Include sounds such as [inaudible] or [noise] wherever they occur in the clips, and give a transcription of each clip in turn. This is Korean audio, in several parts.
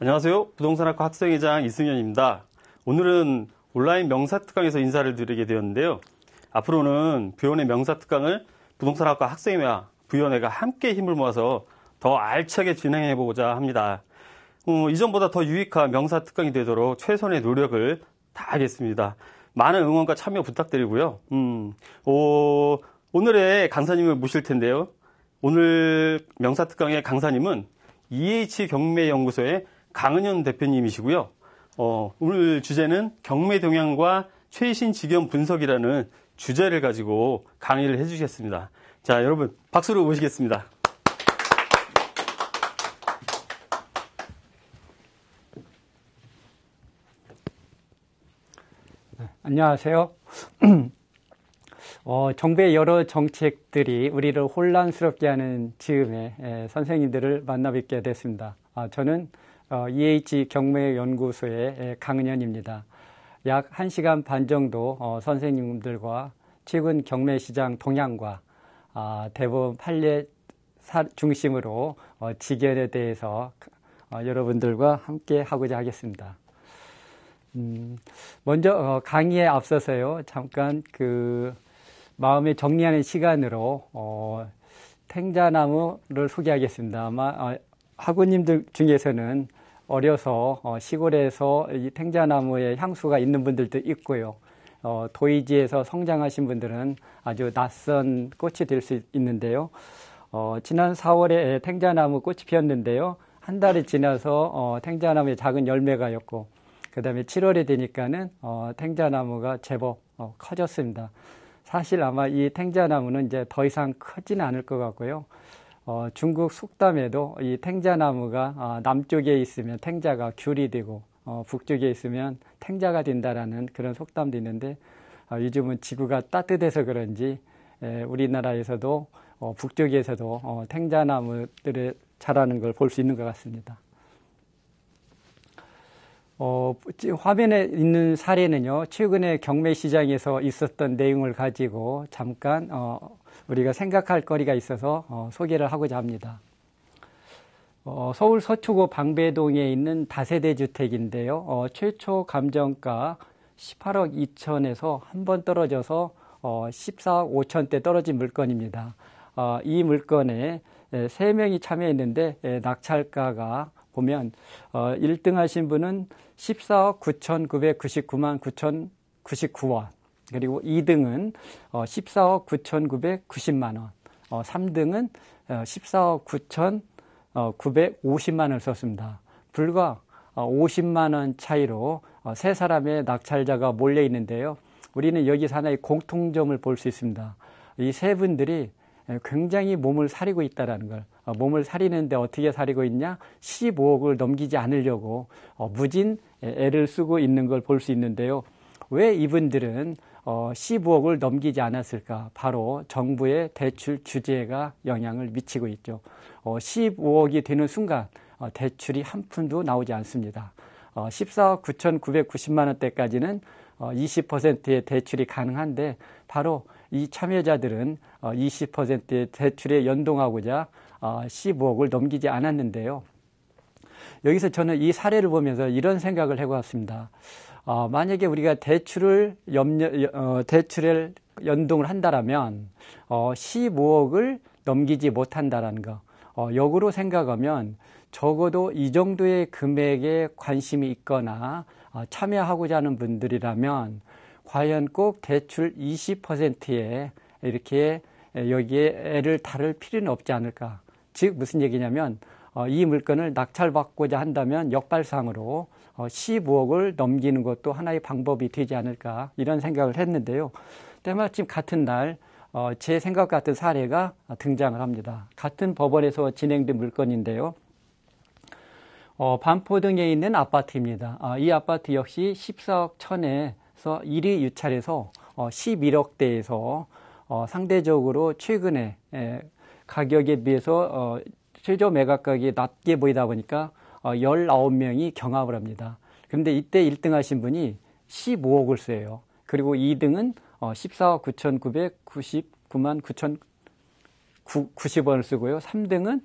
안녕하세요. 부동산학과 학생회장 이승현입니다. 오늘은 온라인 명사특강에서 인사를 드리게 되었는데요. 앞으로는 부연의 명사특강을 부동산학과 학생회와 부연회가 함께 힘을 모아서 더 알차게 진행해 보고자 합니다. 어, 이전보다 더 유익한 명사특강이 되도록 최선의 노력을 다하겠습니다. 많은 응원과 참여 부탁드리고요. 음, 오, 어, 오늘의 강사님을 모실 텐데요. 오늘 명사특강의 강사님은 EH 경매연구소의 강은현 대표님이시고요. 어, 오늘 주제는 경매 동향과 최신 직영 분석이라는 주제를 가지고 강의를 해주셨습니다 자, 여러분 박수로 모시겠습니다. 네, 안녕하세요. [clears throat] 어, 정부의 여러 정책들이 우리를 혼란스럽게 하는 즈음에 에, 예, 선생님들을 만나 뵙게 됐습니다. 아, 저는 EH 경매연구소의 예, 강은현입니다. 약 1시간 반 정도 어, 선생님들과 최근 경매 시장 동향과 아, 대법원 판례 중심으로 직결에 어, 대해서 여러분들과 함께 하고자 하겠습니다. 음, 먼저 강의에 앞서서요 잠깐 그 마음에 정리하는 시간으로 탱자나무를 소개하겠습니다. 아마 학우님들 중에서는 어려서 어, 시골에서 이 탱자나무의 향수가 있는 분들도 있고요. 어, 도이지에서 성장하신 분들은 아주 낯선 꽃이 될 수 있는데요. 어, 지난 4월에 탱자나무 꽃이 피었는데요. 한 달이 지나서 어, 탱자나무의 작은 열매가 였고 그 다음에 7월이 되니까는 어, 탱자나무가 제법 어, 커졌습니다. 사실 아마 이 탱자나무는 이제 더 이상 크지는 않을 것 같고요. 어, 중국 속담에도 이 탱자나무가 어, 남쪽에 있으면 탱자가 귤이 되고 어, 북쪽에 있으면 탱자가 된다라는 그런 속담도 있는데 어, 요즘은 지구가 따뜻해서 그런지 에, 우리나라에서도 어, 북쪽에서도 어, 탱자나무들의 자라는 걸 볼 수 있는 것 같습니다. 어, 화면에 있는 사례는요, 최근에 경매시장에서 있었던 내용을 가지고 잠깐, 어, 우리가 생각할 거리가 있어서 어, 소개를 하고자 합니다. 어, 서울 서초구 방배동에 있는 다세대 주택인데요. 어, 최초 감정가 18억 2천에서 한 번 떨어져서 14억 어, 5천대 떨어진 물건입니다. 어, 이 물건에 3명이 참여했는데 낙찰가가 보면 1등 어, 하신 분은 14억 9,999만 9,099원, 그리고 2등은 14억 9,990만 원, 3등은 14억 9,950만 원을 썼습니다. 불과 50만 어, 원 차이로 어, 세 사람의 낙찰자가 몰려 있는데요. 우리는 여기서 하나의 공통점을 볼 수 있습니다. 이 세 분들이 굉장히 몸을 사리고 있다라는 걸 어, 몸을 사리는데 어떻게 사리고 있냐 15억을 넘기지 않으려고 무진 애를 쓰고 있는 걸 볼 수 있는데요. 왜 이분들은 15억을 어, 넘기지 않았을까. 바로 정부의 대출 규제가 영향을 미치고 있죠. 15억이 어, 되는 순간 어, 대출이 한 푼도 나오지 않습니다. 14억 9,990만 원대까지는 20%의 대출이 가능한데 바로 이 참여자들은 20%의 대출에 연동하고자 15억을 넘기지 않았는데요. 여기서 저는 이 사례를 보면서 이런 생각을 해보았습니다. 어, 만약에 우리가 대출을 염려, 어, 대출을 연동을 한다라면 어, 15억을 넘기지 못한다라는 거. 어, 역으로 생각하면 적어도 이 정도의 금액에 관심이 있거나 어, 참여하고자 하는 분들이라면 과연 꼭 대출 20%에 이렇게 여기에 애를 다룰 필요는 없지 않을까. 즉 무슨 얘기냐면 어, 이 물건을 낙찰받고자 한다면 역발상으로 15억을 어, 넘기는 것도 하나의 방법이 되지 않을까 이런 생각을 했는데요. 때마침 같은 날제 어, 생각 같은 사례가 등장을 합니다. 같은 법원에서 진행된 물건인데요. 어, 반포 등에 있는 아파트입니다. 아, 이 아파트 역시 14억 천에서 1위 유찰에서 11억대에서 상대적으로 최근에 예, 가격에 비해서 최저 매각가격이 낮게 보이다 보니까 1 9 명이 경합을 합니다. 그런데 이때 1등 하신 분이 15억을 쓰예요 그리고 2등은 14억 9,999만 9천 90원을 쓰고요. 3등은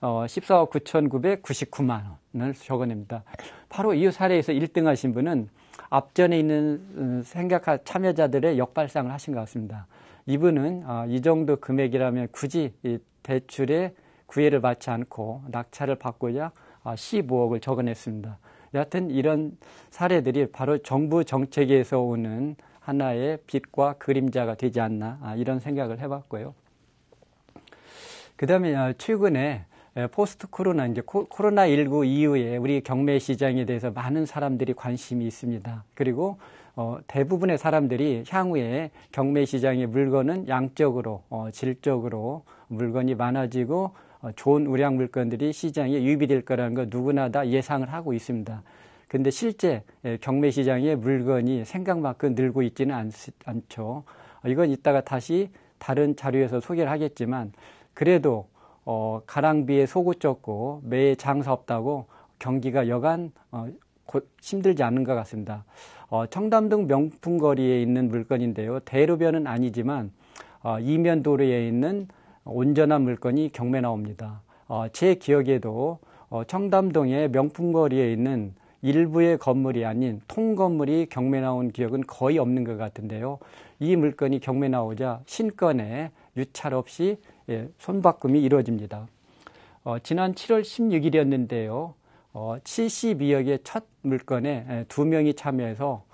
14억 9,999만 원을 적어냅니다. 바로 이 사례에서 1등 하신 분은 앞전에 있는 음, 생각한 참여자들의 역발상을 하신 것 같습니다. 이분은 어, 이 정도 금액이라면 굳이 대출에 구애를 받지 않고 낙찰을 받고자 15억을 아, 적어냈습니다. 여하튼 이런 사례들이 바로 정부 정책에서 오는 하나의 빛과 그림자가 되지 않나 아, 이런 생각을 해봤고요. 그 다음에 어, 최근에 포스트 코로나 이제 코로나 19 이후에 우리 경매 시장에 대해서 많은 사람들이 관심이 있습니다. 그리고 어, 대부분의 사람들이 향후에 경매 시장의 물건은 양적으로 어, 질적으로 물건이 많아지고 어, 좋은 우량 물건들이 시장에 유입이 될 거라는 거 누구나 다 예상을 하고 있습니다. 근데 실제 예, 경매 시장의 물건이 생각만큼 늘고 있지는 않, 죠 어, 이건 이따가 다시 다른 자료에서 소개를 하겠지만 그래도 어, 가랑비에 속옷졌고 매에 장사 없다고 경기가 여간 어, 힘들지 않은 것 같습니다. 어, 청담 동 명품 거리에 있는 물건인데요. 대로변은 아니지만 어, 이면 도로에 있는 온전한 물건이 경매 나옵니다. 어, 제 기억에도 어, 청담동의 명품거리에 있는 일부의 건물이 아닌 통건물이 경매 나온 기억은 거의 없는 것 같은데요. 이 물건이 경매 나오자 신건에 유찰 없이 예, 손바꿈이 이루어집니다. 어, 지난 7월 16일이었는데요. 어, 72억의 첫 물건에 예, 두 명이 참여해서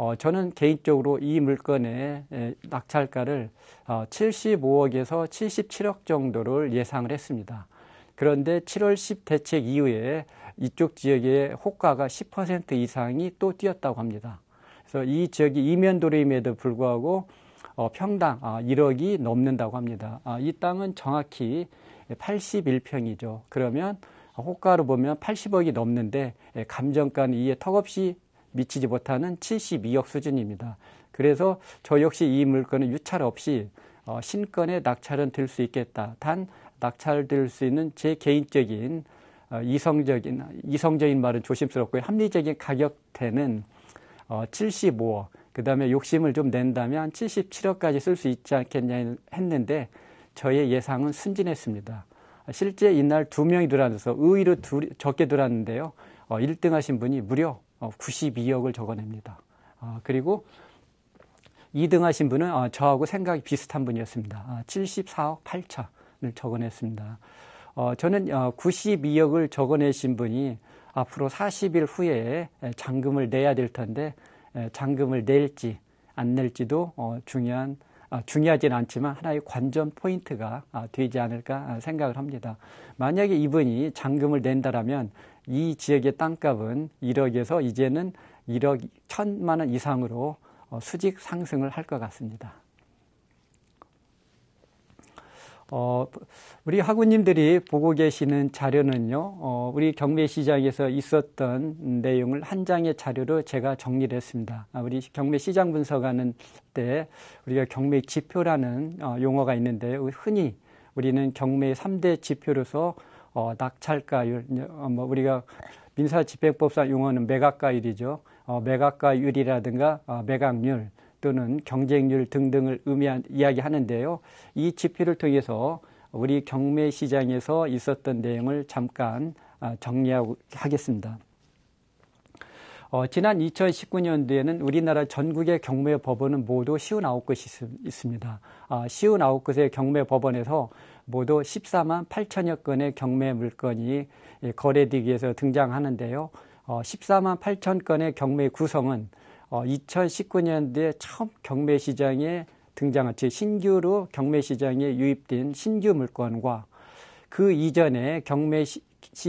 어, 저는 개인적으로 이 물건의 낙찰가를 어, 75억에서 77억 정도를 예상을 했습니다. 그런데 7월 10 대책 이후에 이쪽 지역의 호가가 10% 이상이 또 뛰었다고 합니다. 그래서 이 지역이 이면도로임에도 불구하고 어, 평당 아, 1억이 넘는다고 합니다. 아, 이 땅은 정확히 81평이죠. 그러면 호가로 보면 80억이 넘는데 감정가는 이에 턱없이 미치지 못하는 72억 수준입니다. 그래서 저 역시 이 물건은 유찰 없이 어, 신권에 낙찰은 될 수 있겠다. 단 낙찰될 수 있는 제 개인적인 어, 이성적인 이성적인 말은 조심스럽고 요 합리적인 가격대는 75억. 어, 그다음에 욕심을 좀 낸다면 77억까지 쓸 수 있지 않겠냐 했는데 저의 예상은 순진했습니다. 실제 이날 두 명이 들어와서의의로 두, 적게 들어왔는데요. 1등 하신 분이 무려 92억을 어, 적어냅니다. 아, 그리고 2등 하신 분은 아, 저하고 생각이 비슷한 분이었습니다. 74억 아, 8천을 적어냈습니다. 어, 저는 92억을 어, 적어내신 분이 앞으로 40일 후에 잔금을 내야 될 텐데 잔금을 낼지 안 낼지도 중요한 중요하진 않지만 하나의 관전 포인트가 되지 않을까 생각을 합니다. 만약에 이분이 잔금을 낸다라면 이 지역의 땅값은 1억에서 이제는 1억 1천만 원 이상으로 어, 수직 상승을 할 것 같습니다. 어, 우리 학우님들이 보고 계시는 자료는요, 어, 우리 경매시장에서 있었던 내용을 한 장의 자료로 제가 정리를 했습니다. 아, 우리 경매시장 분석하는 때 우리가 경매 지표라는 어, 용어가 있는데 흔히 우리는 경매의 3대 지표로서 어, 낙찰가율, 어, 뭐 우리가 민사집행법상 용어는 매각가율이죠. 어, 매각가율이라든가 어, 매각률 또는 경쟁률 등등을 의미한 이야기하는데요. 이 지표를 통해서 우리 경매 시장에서 있었던 내용을 잠깐 어, 정리하 하겠습니다. 어, 지난 2019년도에는 우리나라 전국의 경매 법원은 모두 59곳이 있, 습니다 아, 59곳의 경매 법원에서 모두 14만 8천여 건의 경매 물건이 예, 거래되기에서 등장하는데요. 14만 어, 8천 건의 경매 구성은 2019년도에 어, 처음 경매 시장에 등장한 즉 신규로 경매 시장에 유입된 신규 물건과 그 이전에 경매 시,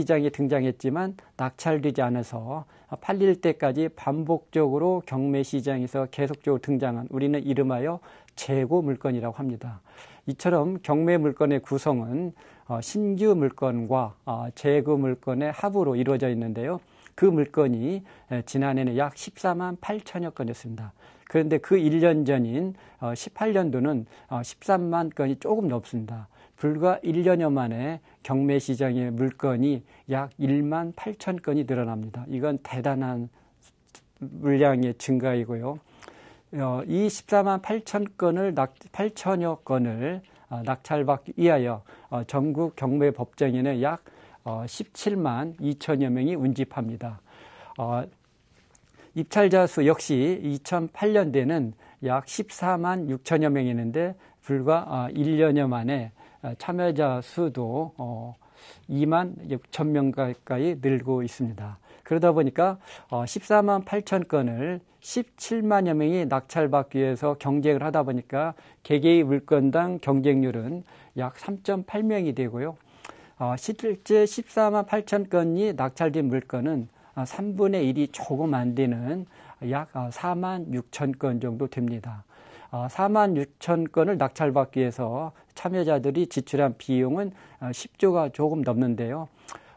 장에 등장했지만 낙찰되지 않아서 팔릴 때까지 반복적으로 경매 시장에서 계속적으로 등장한 우리는 이름하여 재고 물건이라고 합니다. 이처럼 경매 물건의 구성은 어, 신규 물건과 어, 재고 물건의 합으로 이루어져 있는데요. 그 물건이 지난해는 약 14만 8천여 건이었습니다. 그런데 그 1년 전인 18년도는 어, 13만 건이 조금 넘습니다. 불과 1년여 만에 경매 시장의 물건이 약 1만 8천 건이 늘어납니다. 이건 대단한 물량의 증가이고요. 어, 이 14만 8천 건을 낙 8천여 건을 어, 낙찰받기 위하여 어, 전국 경매 법정에는 약 17만 2천여 명이 운집합니다. 입찰자 수 역시 2008년대는 약 14만 6천여 명이었는데 불과 1년여 만에 참여자 수도 2만 6천 명 가까이 늘고 있습니다. 그러다 보니까 14만 어, 8천 건을 17만여 명이 낙찰받기 위해서 경쟁을 하다 보니까 개개의 물건당 경쟁률은 약 3.8명이 되고요. 어, 실제 14만 8천 건이 낙찰된 물건은 3분의 어, 1이 조금 안 되는 약 4만 6천 건 정도 됩니다. 4만 6천 건을 낙찰받기 위해서 참여자들이 지출한 비용은 10조가 조금 넘는데요.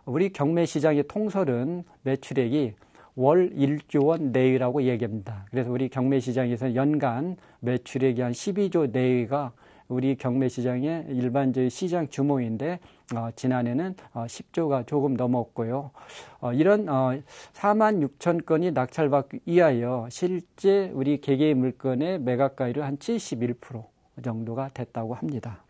우리 경매 시장의 통설은 매출액이 월 1조 원 내외라고 얘기합니다. 그래서 우리 경매 시장에서 연간 매출액이 한 12조 내외가 우리 경매 시장의 일반적인 시장 규모인데 어, 지난해는 어, 10조가 조금 넘었고요. 어, 이런 어, 4만 6천 건이 낙찰받기 위하여 실제 우리 개개인 물건의 매각가율은 한71% 정도가 됐다고 합니다.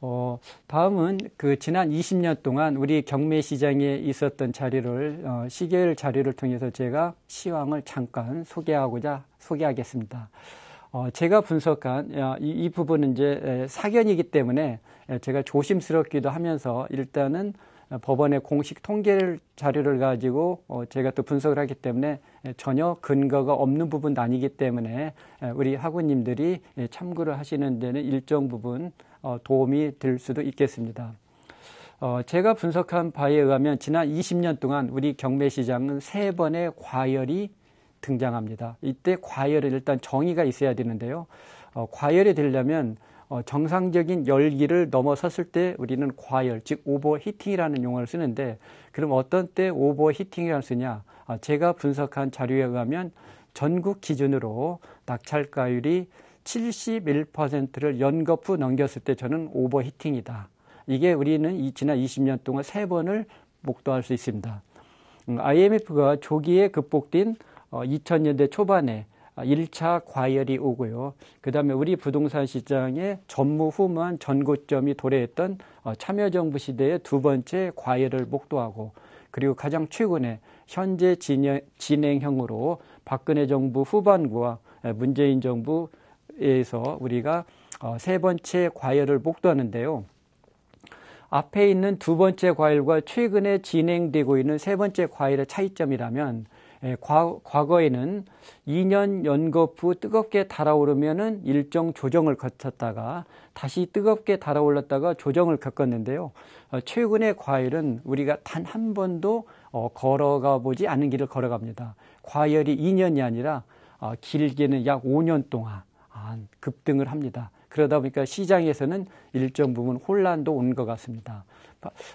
어, 다음은 그 지난 20년 동안 우리 경매 시장에 있었던 자리를 어, 시계열 자리를 통해서 제가 시황을 잠깐 소개하고자 소개하겠습니다. 어, 제가 분석한 어, 이, 이 부분은 이제 사견이기 때문에 제가 조심스럽기도 하면서 일단은 어, 법원의 공식 통계 자료를 가지고 어, 제가 또 분석을 하기 때문에 전혀 근거가 없는 부분도 아니기 때문에 우리 학우님들이 참고를 하시는 데는 일정 부분 어, 도움이 될 수도 있겠습니다. 어, 제가 분석한 바에 의하면 지난 20년 동안 우리 경매 시장은 세 번의 과열이 등장합니다. 이때 과열은 일단 정의가 있어야 되는데요. 어, 과열이 되려면 정상적인 열기를 넘어섰을 때 우리는 과열, 즉 오버히팅이라는 용어를 쓰는데 그럼 어떤 때 오버히팅이라는 쓰냐? 아, 제가 분석한 자료에 의하면 전국 기준으로 낙찰가율이 71%를 연거푸 넘겼을 때 저는 오버히팅이다. 이게 우리는 이 지난 20년 동안 세 번을 목도할 수 있습니다. IMF가 음, 조기에 극복된 2000년대 어, 초반에 1차 아, 과열이 오고요. 그 다음에 우리 부동산 시장의 전무후무한 전고점이 도래했던 어, 참여정부 시대의 두 번째 과열을 목도하고 그리고 가장 최근에 현재 진행형으로 박근혜 정부 후반과 문재인 정부 에서 우리가 어, 세 번째 과열을 목도하는데요. 앞에 있는 두 번째 과열과 최근에 진행되고 있는 세 번째 과열의 차이점이라면 예, 과거에는 2년 연거푸 후 뜨겁게 달아오르면 일정 조정을 거쳤다가 다시 뜨겁게 달아올랐다가 조정을 겪었는데요. 어, 최근의 과일은 우리가 단 한 번도 어, 걸어가 보지 않은 길을 걸어갑니다. 과열이 2년이 아니라 길게는 약 5년 동안 급등을 합니다. 그러다 보니까 시장에서는 일정 부분 혼란도 온 것 같습니다.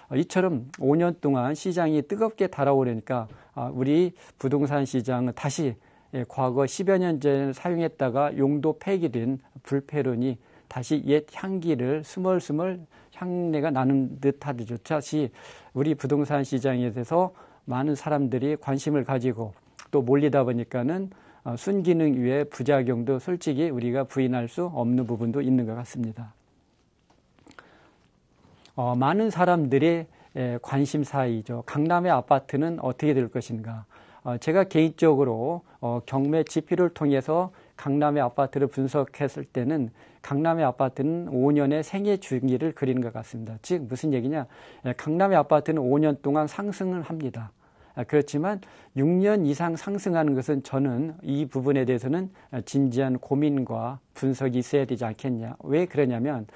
어, 이처럼 5년 동안 시장이 뜨겁게 달아오르니까 아, 우리 부동산 시장은 다시 예, 과거 10여 년 전에 사용했다가 용도 폐기된 불패론이 다시 옛 향기를 스멀스멀 향내가 나는 듯하듯 다시 우리 부동산 시장에 대해서 많은 사람들이 관심을 가지고 또 몰리다 보니까는 어, 순기능 위의 부작용도 솔직히 우리가 부인할 수 없는 부분도 있는 것 같습니다. 어, 많은 사람들의 예, 관심사이죠. 강남의 아파트는 어떻게 될 것인가. 어, 제가 개인적으로 어, 경매 지표를 통해서 강남의 아파트를 분석했을 때는 강남의 아파트는 5년의 생애 주기를 그리는 것 같습니다. 즉 무슨 얘기냐? 예, 강남의 아파트는 5년 동안 상승을 합니다. 아, 그렇지만 6년 이상 상승하는 것은 저는 이 부분에 대해서는 진지한 고민과 분석이 있어야 되지 않겠냐. 왜 그러냐면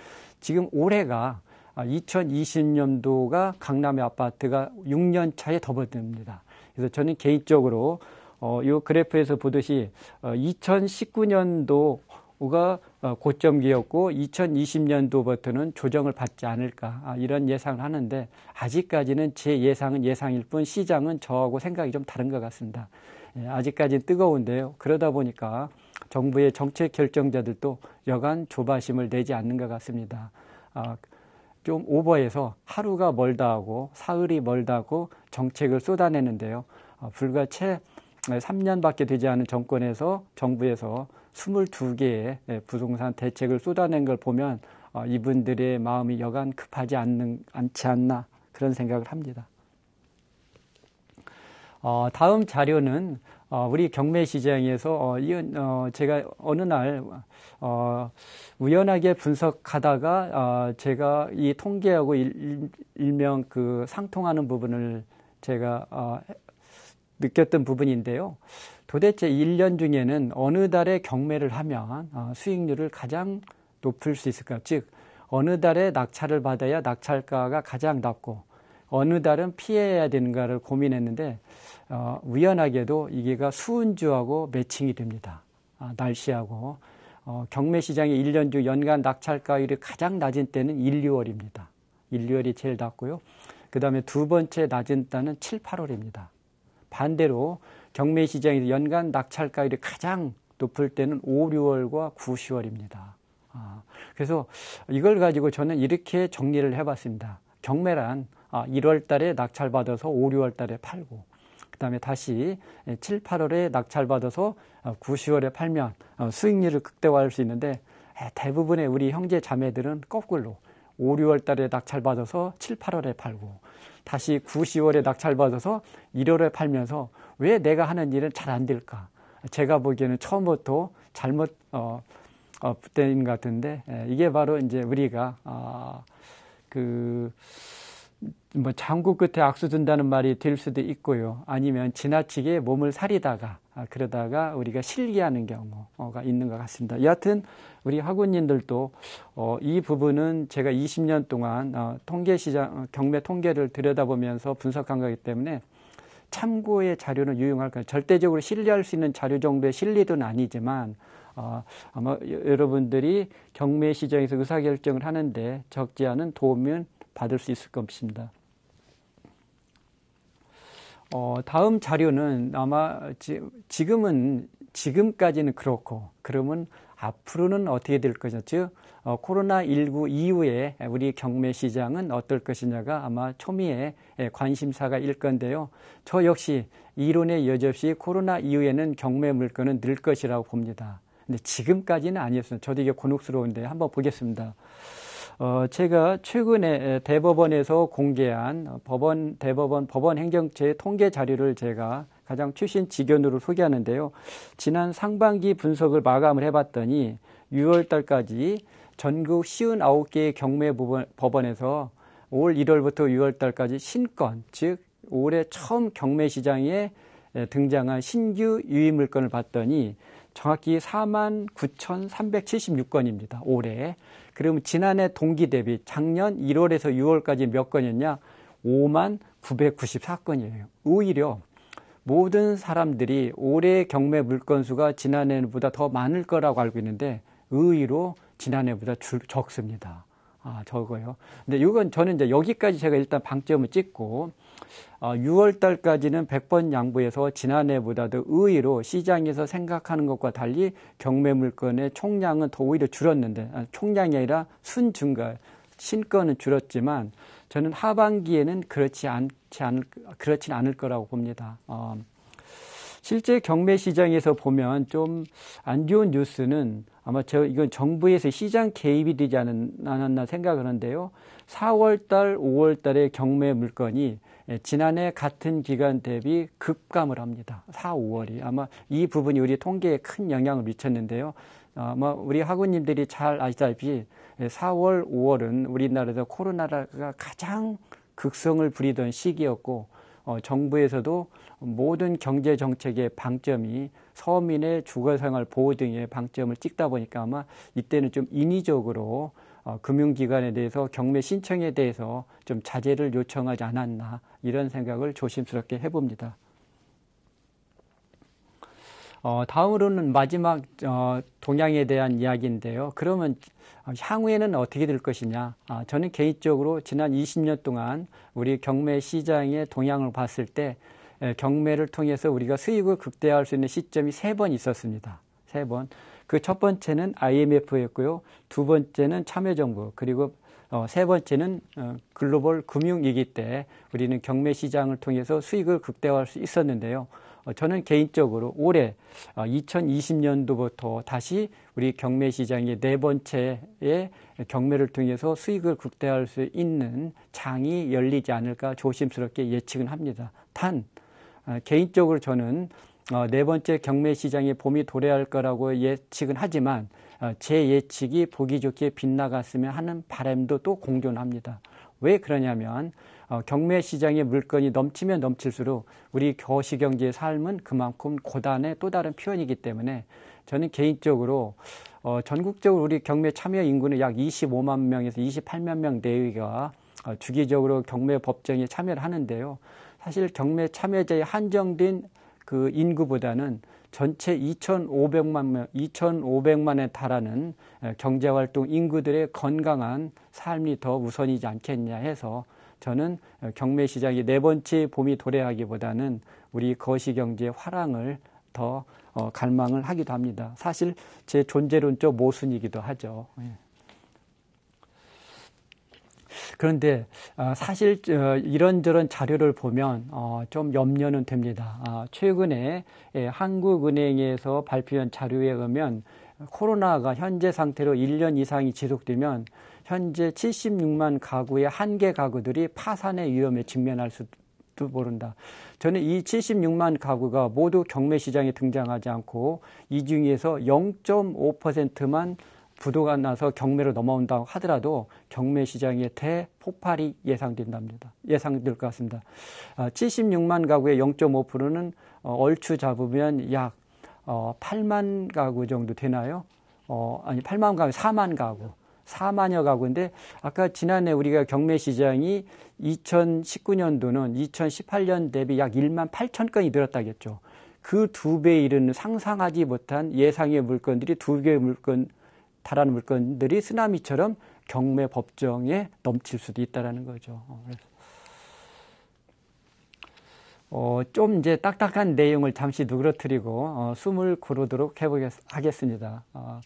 지금 올해가 2020년도가 아, 강남의 아파트가 6년 차에 더버듭니다 그래서 저는 개인적으로 어, 이 그래프에서 보듯이 2019년도가 어, 어, 고점기였고 2020년도부터는 조정을 받지 않을까 아, 이런 예상을 하는데 아직까지는 제 예상은 예상일 뿐 시장은 저하고 생각이 좀 다른 것 같습니다. 예, 아직까지는 뜨거운데요. 그러다 보니까 정부의 정책 결정자들도 여간 조바심을 내지 않는 것 같습니다. 아, 좀 오버해서 하루가 멀다 하고 사흘이 멀다 하고 정책을 쏟아내는데요. 어, 불과 채 3년밖에 되지 않은 정권에서 정부에서 22개의 예, 부동산 대책을 쏟아낸 걸 보면 아, 이분들의 마음이 여간 급하지 않는, 않지 않나 그런 생각을 합니다. 어, 다음 자료는 어, 우리 경매 시장에서 어, 이, 어, 제가 어느 날 어, 우연하게 분석하다가 어, 제가 이 통계하고 일, 일명 그 상통하는 부분을 제가 어, 느꼈던 부분인데요. 도대체 1년 중에는 어느 달에 경매를 하면 어, 수익률을 가장 높일 수 있을까? 즉, 어느 달에 낙찰을 받아야 낙찰가가 가장 낮고 어느 달은 피해야 되는가를 고민했는데 어, 우연하게도 이게가 수은주하고 매칭이 됩니다. 아, 날씨하고 어, 경매 시장의 1년 중 연간 낙찰가율이 가장 낮은 때는 1, 2월입니다. 1, 2월이 제일 낮고요. 그 다음에 두 번째 낮은 때는 7, 8월입니다. 반대로 경매 시장에서 연간 낙찰가율이 가장 높을 때는 5, 6월과 9, 10월입니다. 아, 그래서 이걸 가지고 저는 이렇게 정리를 해봤습니다. 경매란 아, 1월 달에 낙찰받아서 5, 6월 달에 팔고, 그 다음에 다시 7, 8월에 낙찰받아서 9, 아, 10월에 팔면 어, 수익률을 극대화할 수 있는데 대부분의 우리 형제 자매들은 거꾸로 5, 6월 달에 낙찰받아서 7, 8월에 팔고, 다시 9, 10월에 낙찰받아서 1월에 팔면서 왜 내가 하는 일은 잘 안 될까? 제가 보기에는 처음부터 잘못 어, 어, 된 같은데 예, 이게 바로 이제 우리가 아, 그. 뭐 장구 끝에 악수 둔다는 말이 될 수도 있고요. 아니면 지나치게 몸을 사리다가 아, 그러다가 우리가 실기하는 경우가 있는 것 같습니다. 여하튼 우리 학원님들도 어, 이 부분은 제가 20년 동안 어, 통계 시장 경매 통계를 들여다보면서 분석한 거기 때문에 참고의 자료는 유용할 거예요. 절대적으로 신뢰할 수 있는 자료 정도의 신뢰도는 아니지만 어, 아마 여러분들이 경매 시장에서 의사결정을 하는데 적지 않은 도움을 받을 수 있을 것입니다. 어, 다음 자료는 아마 지금은 지금까지는 그렇고 그러면 앞으로는 어떻게 될 거죠? 즉 어, 코로나19 이후에 우리 경매 시장은 어떨 것이냐가 아마 초미의 예, 관심사가 일 건데요. 저 역시 이론에 여지없이 코로나 이후에는 경매 물건은 늘 것이라고 봅니다. 근데 지금까지는 아니었어요. 저도 이게 곤혹스러운데 한번 보겠습니다. 어, 제가 최근에 예, 대법원에서 공개한 법원, 대법원, 법원 행정처의 통계 자료를 제가 가장 최신 직연으로 소개하는데요. 지난 상반기 분석을 마감을 해봤더니 6월 달까지 전국 59개의 경매 법원에서 올 1월부터 6월달까지 신권, 즉 올해 처음 경매 시장에 등장한 신규 유입물건을 봤더니 정확히 4만 9,376건입니다. 올해. 그럼 지난해 동기 대비 작년 1월에서 6월까지 몇 건이었냐? 5만 994건이에요. 오히려 모든 사람들이 올해 경매 물건 수가 지난해보다 더 많을 거라고 알고 있는데 의의로 지난해보다 줄, 적습니다. 아, 적어요. 근데 이건 저는 이제 여기까지 제가 일단 방점을 찍고, 어, 6월 달까지는 100번 양보해서 지난해보다도 의외로 시장에서 생각하는 것과 달리 경매 물건의 총량은 더 오히려 줄었는데, 아, 총량이 아니라 순 증가, 신건은 줄었지만, 저는 하반기에는 그렇지 않지 않을, 그렇진 않을 거라고 봅니다. 어. 실제 경매 시장에서 보면 좀 안 좋은 뉴스는 아마 저 이건 정부에서 시장 개입이 되지 않았나 생각하는데요. 4월달, 5월달의 경매 물건이 예, 지난해 같은 기간 대비 급감을 합니다. 4, 5월이 아마 이 부분이 우리 통계에 큰 영향을 미쳤는데요. 아마 우리 학우님들이 잘 아시다시피 4월, 예, 5월은 우리나라에서 코로나가 가장 극성을 부리던 시기였고 어, 정부에서도 모든 경제 정책의 방점이 서민의 주거생활 보호 등의 방점을 찍다 보니까 아마 이때는 좀 인위적으로 어, 금융기관에 대해서 경매 신청에 대해서 좀 자제를 요청하지 않았나 이런 생각을 조심스럽게 해봅니다. 어, 다음으로는 마지막 어, 동향에 대한 이야기인데요. 그러면 향후에는 어떻게 될 것이냐? 아, 저는 개인적으로 지난 20년 동안 우리 경매 시장의 동향을 봤을 때 에, 경매를 통해서 우리가 수익을 극대화할 수 있는 시점이 세 번 있었습니다. 세 번. 그 첫 번째는 IMF였고요. 두 번째는 참여정부 그리고 어, 세 번째는 어, 글로벌 금융위기 때 우리는 경매 시장을 통해서 수익을 극대화할 수 있었는데요. 어, 저는 개인적으로 올해 2020년도부터 어, 다시 우리 경매 시장의 네 번째의 경매를 통해서 수익을 극대화할 수 있는 장이 열리지 않을까 조심스럽게 예측은 합니다. 단 어, 개인적으로 저는 네 번째 경매 시장의 봄이 도래할 거라고 예측은 하지만 제 예측이 보기 좋게 빗나갔으면 하는 바람도 또 공존합니다. 왜 그러냐면 어, 경매 시장의 물건이 넘치면 넘칠수록 우리 거시경제의 삶은 그만큼 고단의 또 다른 표현이기 때문에 저는 개인적으로 어, 전국적으로 우리 경매 참여 인구는 약 25만 명에서 28만 명 내외가 어, 주기적으로 경매 법정에 참여를 하는데요. 사실 경매 참여자의 한정된 그 인구보다는 전체 2,500만 명, 2,500만에 달하는 경제활동 인구들의 건강한 삶이 더 우선이지 않겠냐 해서 저는 경매 시장이 네 번째 봄이 도래하기보다는 우리 거시 경제의 화랑을 더 어, 갈망을 하기도 합니다. 사실 제 존재론적 모순이기도 하죠. 예. 그런데 아, 사실 이런저런 자료를 보면 어, 좀 염려는 됩니다. 아, 최근에 예, 한국은행에서 발표한 자료에 의하면 코로나가 현재 상태로 1년 이상이 지속되면 현재 76만 가구의 한 개 가구들이 파산의 위험에 직면할 수도 모른다. 저는 이 76만 가구가 모두 경매 시장에 등장하지 않고 이 중에서 0.5%만 부도가 나서 경매로 넘어온다고 하더라도 경매 시장의 대폭발이 예상된답니다. 예상될 것 같습니다. 76만 아, 가구의 0.5%는 어, 얼추 잡으면 약 8만 어, 가구 정도 되나요? 어, 아니 8만 가구, 4만 가구. 4만여 가구인데 아까 지난해 우리가 경매 시장이 2019년도는 2018년 대비 약 1만 8천 건이 늘었다겠죠. 그 두 배 이르는 상상하지 못한 예상의 물건들이 두 개의 물건 달하 물건들이 쓰나미처럼 경매 법정에 넘칠 수도 있다라는 거죠. 어, 어, 좀 이제 딱딱한 내용을 잠시 누그러뜨리고 어, 숨을 고르도록 해보겠습니다. 어,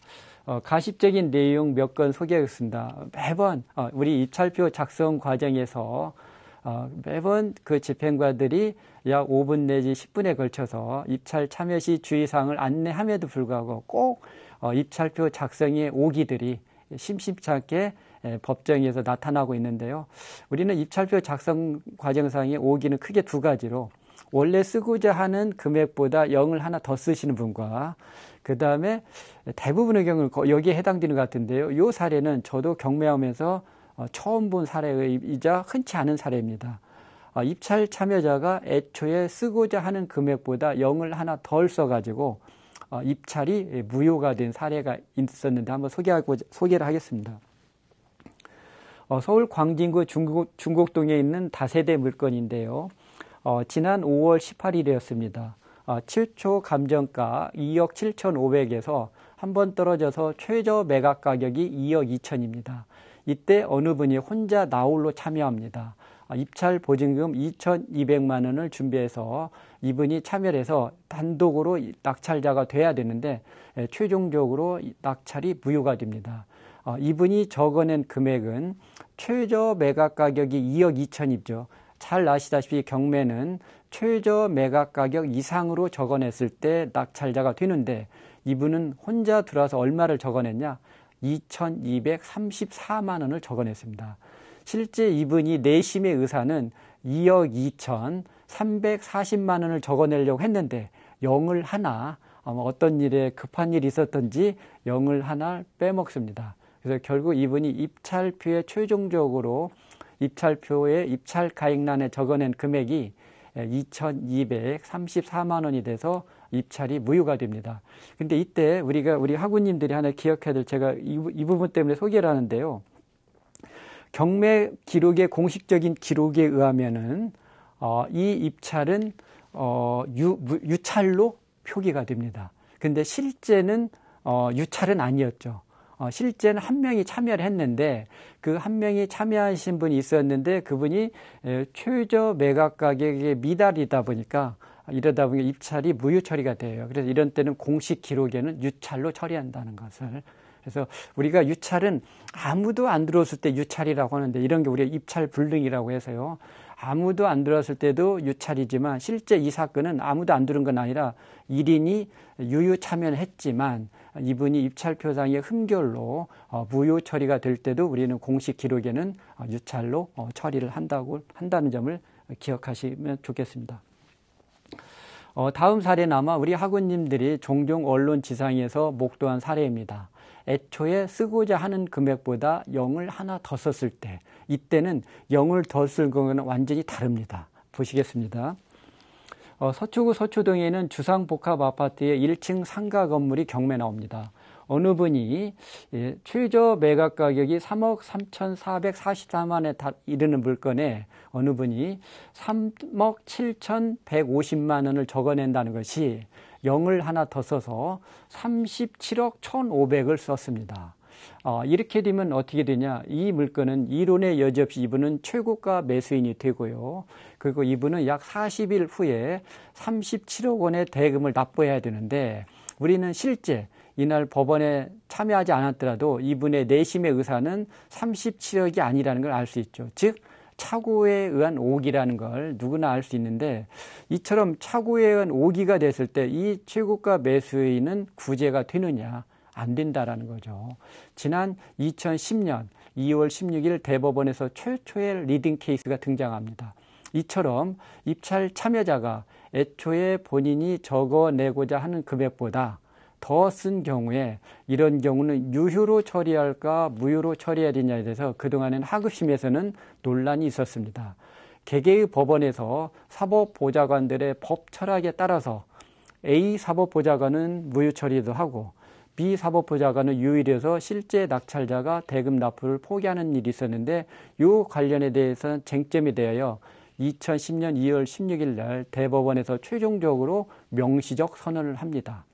어, 가십적인 내용 몇 건 소개했습니다. 매번 어, 우리 입찰표 작성 과정에서 어, 매번 그집행관들이약 5분 내지 10분에 걸쳐서 입찰 참여 시 주의사항을 안내함에도 불구하고 꼭 어, 입찰표 작성의 오기들이 심심찮게 예, 법정에서 나타나고 있는데요. 우리는 입찰표 작성 과정상의 오기는 크게 두 가지로 원래 쓰고자 하는 금액보다 0을 하나 더 쓰시는 분과 그 다음에 대부분의 경우 여기에 해당되는 것 같은데요. 이 사례는 저도 경매하면서 어, 처음 본 사례이자 흔치 않은 사례입니다. 아, 입찰 참여자가 애초에 쓰고자 하는 금액보다 0을 하나 덜 써가지고 어, 입찰이 무효가 된 사례가 있었는데 한번 소개하고 소개를 하겠습니다. 어, 서울 광진구 중곡, 중곡동에 있는 다세대 물건인데요. 어, 지난 5월 18일이었습니다. 어, 7초 감정가 2억 7,500에서 한번 떨어져서 최저 매각 가격이 2억 2천입니다. 이때 어느 분이 혼자 나홀로 참여합니다. 아, 입찰 보증금 2,200만 원을 준비해서 이분이 참여해서 를 단독으로 낙찰자가 돼야 되는데 예, 최종적으로 낙찰이 무효가 됩니다. 어, 이분이 적어낸 금액은 최저 매각 가격이 2억 2천이죠. 잘 아시다시피 경매는 최저 매각 가격 이상으로 적어냈을 때 낙찰자가 되는데 이분은 혼자 들어와서 얼마를 적어냈냐? 2,234만 원을 적어냈습니다. 실제 이분이 내심의 의사는 2억 2,340만 원을 적어내려고 했는데 0을 하나 어떤 일에 급한 일이 있었던지 0을 하나 빼먹습니다. 그래서 결국 이분이 입찰표에 최종적으로 입찰표에 입찰 가액란에 적어낸 금액이 2,234만 원이 돼서 입찰이 무효가 됩니다. 근데 이때 우리가 우리 학우님들이 하나 기억해야 될 제가 이, 이 부분 때문에 소개를 하는데요. 경매 기록의 공식적인 기록에 의하면은 어, 이 입찰은 어, 유, 유찰로 표기가 됩니다. 근데 실제는 어, 유찰은 아니었죠. 어, 실제는 한 명이 참여를 했는데 그 한 명이 참여하신 분이 있었는데 그분이 최저 매각 가격에 미달이다 보니까 이러다 보니 입찰이 무효 처리가 돼요. 그래서 이런 때는 공식 기록에는 유찰로 처리한다는 것을 그래서 우리가 유찰은 아무도 안 들어왔을 때 유찰이라고 하는데 이런 게 우리가 입찰 불능이라고 해서요. 아무도 안 들어왔을 때도 유찰이지만 실제 이 사건은 아무도 안 들은 건 아니라 1인이 유유 참여를 했지만 이분이 입찰표상의 흠결로 어, 무효 처리가 될 때도 우리는 공식 기록에는 어, 유찰로 어, 처리를 한다고 한다는 점을 기억하시면 좋겠습니다. 다음 사례는 아마 우리 학원님들이 종종 언론 지상에서 목도한 사례입니다. 애초에 쓰고자 하는 금액보다 0을 하나 더 썼을 때, 이때는 0을 더쓸 거는 완전히 다릅니다. 보시겠습니다. 어, 서초구 서초동에는 있 주상복합 아파트의 1층 상가 건물이 경매 나옵니다. 어느 분이 예, 최저 매각 가격이 3억 3,444만에 다 이르는 물건에 어느 분이 3억 7,150만 원을 적어낸다는 것이 0을 하나 더 써서 37억 1,500을 썼습니다. 어, 이렇게 되면 어떻게 되냐? 이 물건은 이론에 여지없이 이분은 최고가 매수인이 되고요. 그리고 이분은 약 40일 후에 37억 원의 대금을 납부해야 되는데 우리는 실제 이날 법원에 참여하지 않았더라도 이분의 내심의 의사는 37억이 아니라는 걸 알 수 있죠. 즉 차고에 의한 오기라는 걸 누구나 알 수 있는데 이처럼 차고에 의한 오기가 됐을 때 이 최고가 매수인은 구제가 되느냐 안 된다라는 거죠. 지난 2010년 2월 16일 대법원에서 최초의 리딩 케이스가 등장합니다. 이처럼 입찰 참여자가 애초에 본인이 적어내고자 하는 금액보다 더 쓴 경우에 이런 경우는 유효로 처리할까 무효로 처리해야 되냐에 대해서 그동안엔 하급심에서는 논란이 있었습니다. 개개의 법원에서 사법보좌관들의 법 철학에 따라서 A 사법보좌관은 무효 처리도 하고 비사법부 장관은 유일해서 실제 낙찰자가 대금 납부를 포기하는 일이 있었는데 이 관련에 대해서는 쟁점이되어여 2010년 2월 16일 날 대법원에서 최종적으로 명시적 선언을 합니다.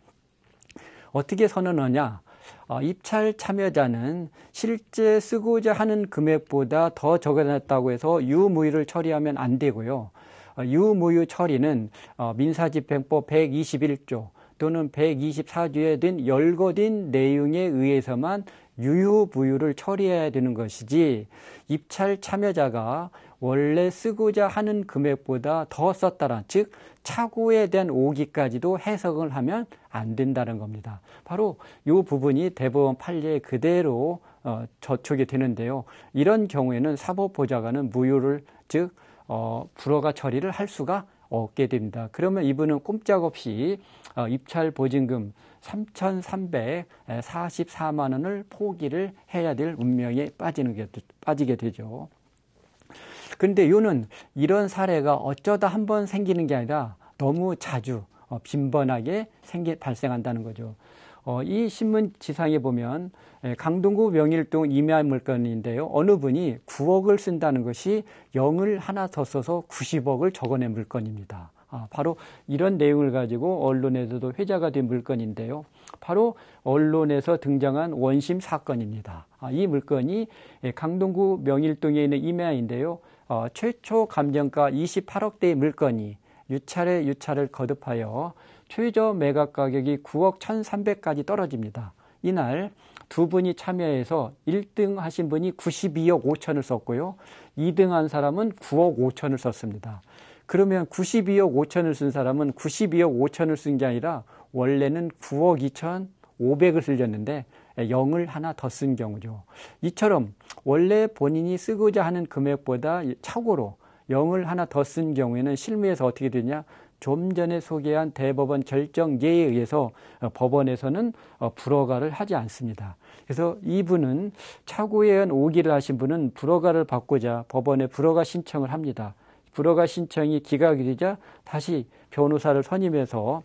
어떻게 선언하냐? 아, 입찰 참여자는 실제 쓰고자 하는 금액보다 더 적어놨다고 해서 유무유를 처리하면 안 되고요. 아, 유무유 처리는 어, 민사집행법 121조 또는 124조에 든 열거된 내용에 의해서만 유효부유를 처리해야 되는 것이지 입찰 참여자가 원래 쓰고자 하는 금액보다 더 썼다란 즉차오에 대한 오기까지도 해석을 하면 안 된다는 겁니다. 바로 이 부분이 대법원 판례 그대로 어, 저촉이 되는데요. 이런 경우에는 사법보좌관은 무효를 즉 어, 불허가 처리를 할 수가 얻게 됩니다. 그러면 이분은 꼼짝없이 어, 입찰 보증금 3,344만 원을 포기를 해야 될 운명에 빠지는 게, 빠지게 되죠. 근데 요는 이런 사례가 어쩌다 한 번 생기는 게 아니라 너무 자주 어, 빈번하게 생기, 발생한다는 거죠. 어, 이 신문 지상에 보면 예, 강동구 명일동 임야 물건인데요. 어느 분이 9억을 쓴다는 것이 0을 하나 더 써서 90억을 적어낸 물건입니다. 아, 바로 이런 내용을 가지고 언론에서도 회자가 된 물건인데요. 바로 언론에서 등장한 원심 사건입니다. 아, 이 물건이 예, 강동구 명일동에 있는 임야인데요. 어, 최초 감정가 28억대의 물건이 유찰에 유찰을 거듭하여 최저 매각 가격이 9억 1,300까지 떨어집니다. 이날 두 분이 참여해서 1등 하신 분이 92억 5천을 썼고요. 2등 한 사람은 9억 5천을 썼습니다. 그러면 92억 5천을 쓴 사람은 92억 5천을 쓴 게 아니라 원래는 9억 2천 5 0을쓰셨는데 0을 하나 더 쓴 경우죠. 이처럼 원래 본인이 쓰고자 하는 금액보다 착오로 0을 하나 더 쓴 경우에는 실무에서 어떻게 되냐? 좀 전에 소개한 대법원 결정예에 의해서 어, 법원에서는 어, 불허가를 하지 않습니다. 그래서 이분은 차고에 의한 오기를 하신 분은 불허가를 받고자 법원에 불허가 신청을 합니다. 불허가 신청이 기각이 되자 다시 변호사를 선임해서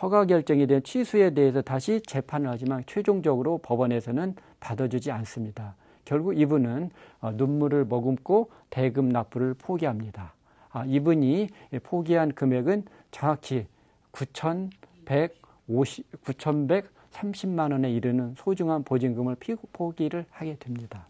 허가 결정에 대한 취소에 대해서 다시 재판을 하지만 최종적으로 법원에서는 받아주지 않습니다. 결국 이분은 어, 눈물을 머금고 대금 납부를 포기합니다. 아, 이분이 포기한 금액은 정확히 9,150, 9,130만 원에 이르는 소중한 보증금을 포기를 하게 됩니다.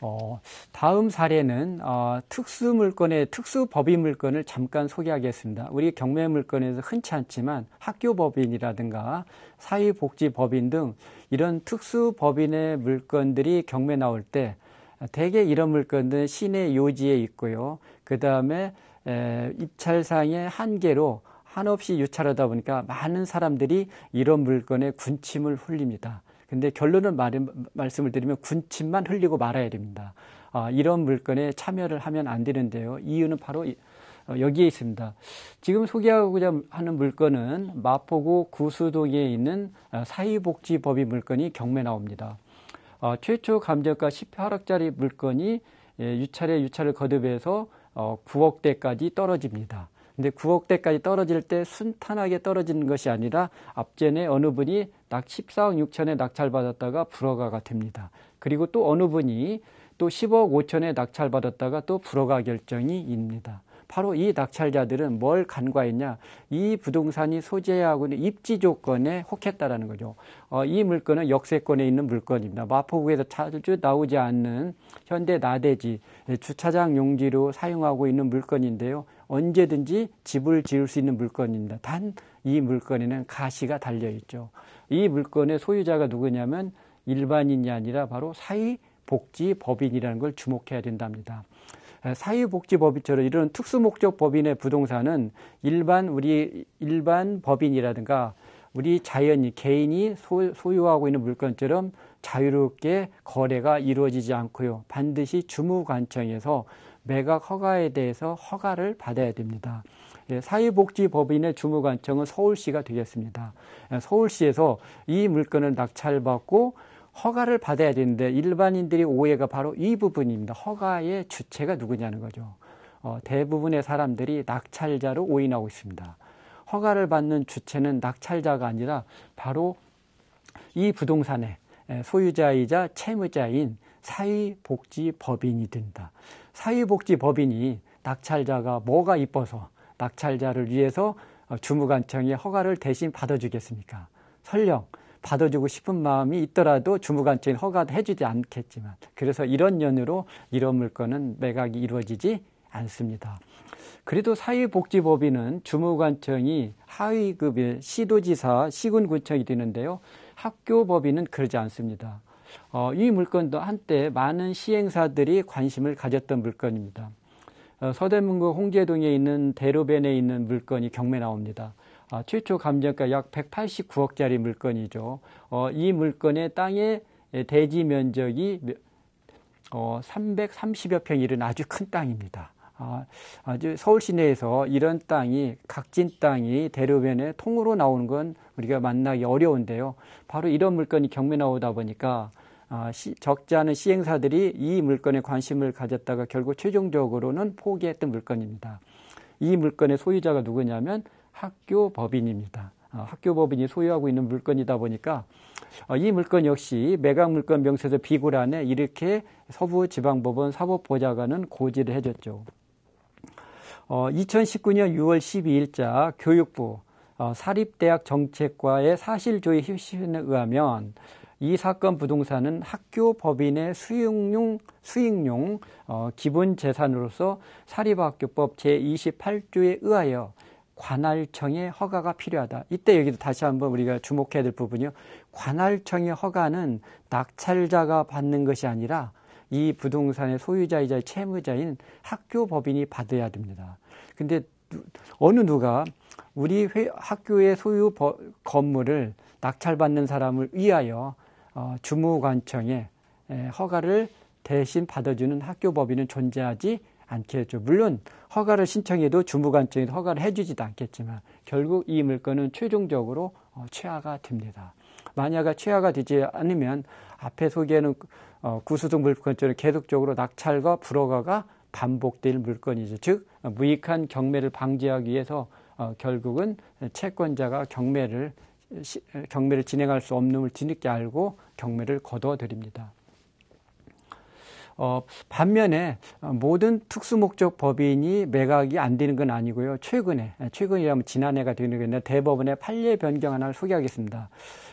어, 다음 사례는 어, 특수물건의 특수법인물건을 잠깐 소개하겠습니다. 우리 경매물건에서 흔치 않지만 학교법인이라든가 사회복지법인 등 이런 특수법인의 물건들이 경매 나올 때 대개 이런 물건들은 시내 요지에 있고요. 그 다음에 입찰상의 한계로 한없이 유찰하다 보니까 많은 사람들이 이런 물건에 군침을 흘립니다. 근데 결론은 말, 씀을 드리면 군침만 흘리고 말아야 됩니다. 아, 이런 물건에 참여를 하면 안 되는데요. 이유는 바로 어, 여기에 있습니다. 지금 소개하고자 하는 물건은 마포구 구수동에 있는 어, 사회복지법인 물건이 경매 나옵니다. 어, 최초 감정가 10회 하락짜리 물건이 예, 유찰에 유찰을 거듭해서 어, 9억 대까지 떨어집니다. 근데 9억 대까지 떨어질 때 순탄하게 떨어지는 것이 아니라 앞전에 어느 분이 낙 14억 6천에 낙찰받았다가 불허가가 됩니다. 그리고 또 어느 분이 또 10억 5천에 낙찰받았다가 또 불허가 결정이 입니다. 바로 이 낙찰자들은 뭘 간과했냐? 이 부동산이 소재하고는 있 입지 조건에 혹했다라는 거죠. 어, 이 물건은 역세권에 있는 물건입니다. 마포구에서 자주 나오지 않는 현대 나대지 예, 주차장 용지로 사용하고 있는 물건인데요. 언제든지 집을 지을 수 있는 물건입니다. 단 이 물건에는 가시가 달려 있죠. 이 물건의 소유자가 누구냐면 일반인이 아니라 바로 사회 복지법인이라는 걸 주목해야 된답니다. 어, 사유복지법인처럼 이런 특수목적 법인의 부동산은 일반 우리 일반 법인이라든가 우리 자연이 개인이 소, 소유하고 있는 물건처럼 자유롭게 거래가 이루어지지 않고요. 반드시 주무관청에서 매각 허가에 대해서 허가를 받아야 됩니다. 예, 사회복지법인의 주무관청은 서울시가 되겠습니다. 예, 서울시에서 이 물건을 낙찰받고 허가를 받아야 되는데 일반인들이 오해가 바로 이 부분입니다. 허가의 주체가 누구냐는 거죠. 어, 대부분의 사람들이 낙찰자로 오인하고 있습니다. 허가를 받는 주체는 낙찰자가 아니라 바로 이 부동산의 소유자이자 채무자인 사위복지법인이 된다. 사위복지법인이 낙찰자가 뭐가 이뻐서 낙찰자를 위해서 어, 주무관청의 허가를 대신 받아주겠습니까? 설령 받아주고 싶은 마음이 있더라도 주무관청이 허가해주지 않겠지만 그래서 이런 연으로 이런 물건은 매각이 이루어지지 않습니다. 그래도 사회복지법인은 주무관청이 하위급의 시도지사, 시군구청이 되는데요. 학교법인은 그러지 않습니다. 어, 이 물건도 한때 많은 시행사들이 관심을 가졌던 물건입니다. 어, 서대문구 홍제동에 있는 대로변에 있는 물건이 경매 나옵니다. 아, 최초 감정가 약 189억짜리 물건이죠. 어, 이 물건의 땅의 대지 면적이 330여 어, 평이른 아주 큰 땅입니다. 아, 아주 서울 시내에서 이런 땅이 각진 땅이 대로변에 통으로 나오는 건 우리가 만나기 어려운데요. 바로 이런 물건이 경매 나오다 보니까 아, 적지 않은 시행사들이 이 물건에 관심을 가졌다가 결국 최종적으로는 포기했던 물건입니다. 이 물건의 소유자가 누구냐면 학교 법인입니다. 아, 학교 법인이 소유하고 있는 물건이다 보니까 어, 이 물건 역시 매각 물건 명세서 비굴안에 이렇게 서부지방법원 사법보좌관은 고지를 해줬죠. 2019년 6월 12일자 교육부 어, 사립대학 정책과의 사실조의 협신에 의하면 이 사건 부동산은 학교 법인의 수익용, 수익용 어, 기본 재산으로서 사립학교법 제28조에 의하여 관할청의 허가가 필요하다. 이때 여기도 다시 한번 우리가 주목해야 될 부분이요. 관할청의 허가는 낙찰자가 받는 것이 아니라 이 부동산의 소유자이자 채무자인 학교 법인이 받아야 됩니다. 근데 어느 누가 우리 회, 학교의 소유 버, 건물을 낙찰받는 사람을 위하여 어, 주무관청의 허가를 대신 받아주는 학교 법인은 존재하지 않겠죠 물론 허가를 신청해도 주무관 측이 허가를 해주지도 않겠지만 결국 이 물건은 최종적으로 취하가 어, 됩니다. 만약에 취하가 되지 않으면 앞에 소개하는 어, 구수등 물건처럼 계속적으로 낙찰과 불허가가 반복될 물건이죠. 즉 무익한 경매를 방지하기 위해서 어, 결국은 채권자가 경매를 경매를 진행할 수 없음을 뒤늦게 알고 경매를 거둬들입니다. 어, 반면에 모든 특수목적 법인이 매각이 안 되는 건 아니고요. 최근에 예, 최근이라면 지난해가 되는 건데 대법원의 판례 변경 하나를 소개하겠습니다.